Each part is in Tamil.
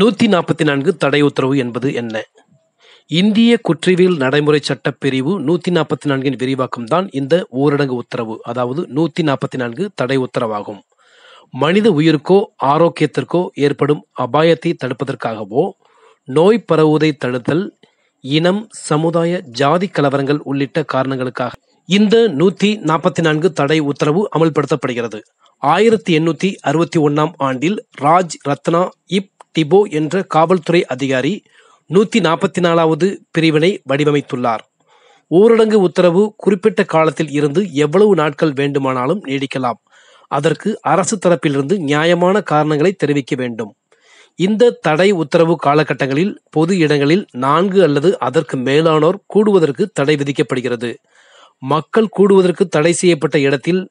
நூற்றி நாற்பத்தி நான்கு தடை உத்தரவு என்பது என்ன இந்திய குற்றவியல் நடைமுறை பிரிவு நூற்றி நாற்பத்தி நான்கின் விரிவாக்கம் தான் இந்த ஊரடங்கு உத்தரவு அதாவது நூற்றி நாற்பத்தி நான்கு தடை உத்தரவாகும் மனித உயிருக்கோ ஆரோக்கியத்திற்கோ ஏற்படும் அபாயத்தை தடுப்பதற்காகவோ நோய் பரவுவதை தடுத்தல் இனம் சமுதாய ஜாதி கலவரங்கள் உள்ளிட்ட காரணங்களுக்காக இந்த நூற்றி நாற்பத்தி நான்கு தடை உத்தரவு அமல்படுத்தப்படுகிறது ஆயிரத்தி எண்ணூற்றி அறுபத்தி ஒன்றாம் ஆண்டில் ராஜ் ரத்னா இப் திபோ என்ற காவல்துறை அதிகாரி நூற்றி நாற்பத்தி நாலாவது பிரிவினை வடிவமைத்துள்ளார் ஊரடங்கு உத்தரவு குறிப்பிட்ட காலத்தில் இருந்து எவ்வளவு நாட்கள் வேண்டுமானாலும் நீடிக்கலாம் அதற்கு அரசு தரப்பிலிருந்து நியாயமான காரணங்களை தெரிவிக்க வேண்டும் இந்த தடை உத்தரவு காலகட்டங்களில் பொது இடங்களில் நான்கு அல்லது அதற்கு மேலானோர் கூடுவதற்கு தடை விதிக்கப்படுகிறது மக்கள் கூடுவதற்கு தடை செய்யப்பட்ட இடத்தில்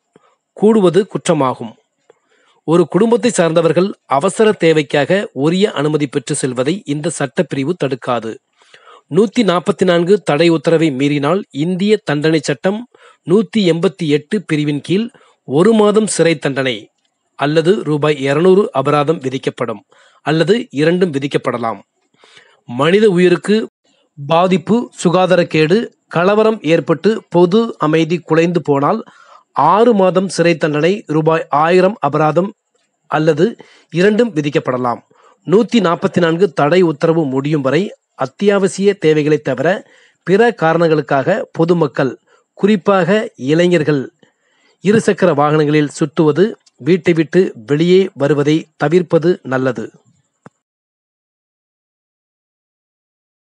கூடுவது குற்றமாகும் ஒரு குடும்பத்தை சார்ந்தவர்கள் அவசர தேவைக்காக உரிய அனுமதி பெற்று செல்வதை இந்த சட்டப்பிரிவு தடுக்காது நூத்தி நாற்பத்தி நான்கு தடை உத்தரவை மீறினால் இந்திய தண்டனை சட்டம் நூத்தி எண்பத்தி எட்டு பிரிவின் கீழ் ஒரு மாதம் சிறை தண்டனை அல்லது ரூபாய் இருநூறு அபராதம் விதிக்கப்படும் அல்லது இரண்டும் விதிக்கப்படலாம் மனித உயிருக்கு பாதிப்பு சுகாதாரக்கேடு கலவரம் ஏற்பட்டு பொது அமைதி குலைந்து போனால் ஆறு மாதம் சிறை தண்டனை ரூபாய் ஆயிரம் அபராதம் அல்லது இரண்டும் விதிக்கப்படலாம் நூற்றி நாற்பத்தி நான்கு தடை உத்தரவு முடியும் வரை அத்தியாவசிய தேவைகளை தவிர பிற காரணங்களுக்காக பொதுமக்கள் குறிப்பாக இளைஞர்கள் இருசக்கர வாகனங்களில் சுற்றுவது வீட்டை விட்டு வெளியே வருவதை தவிர்ப்பது நல்லது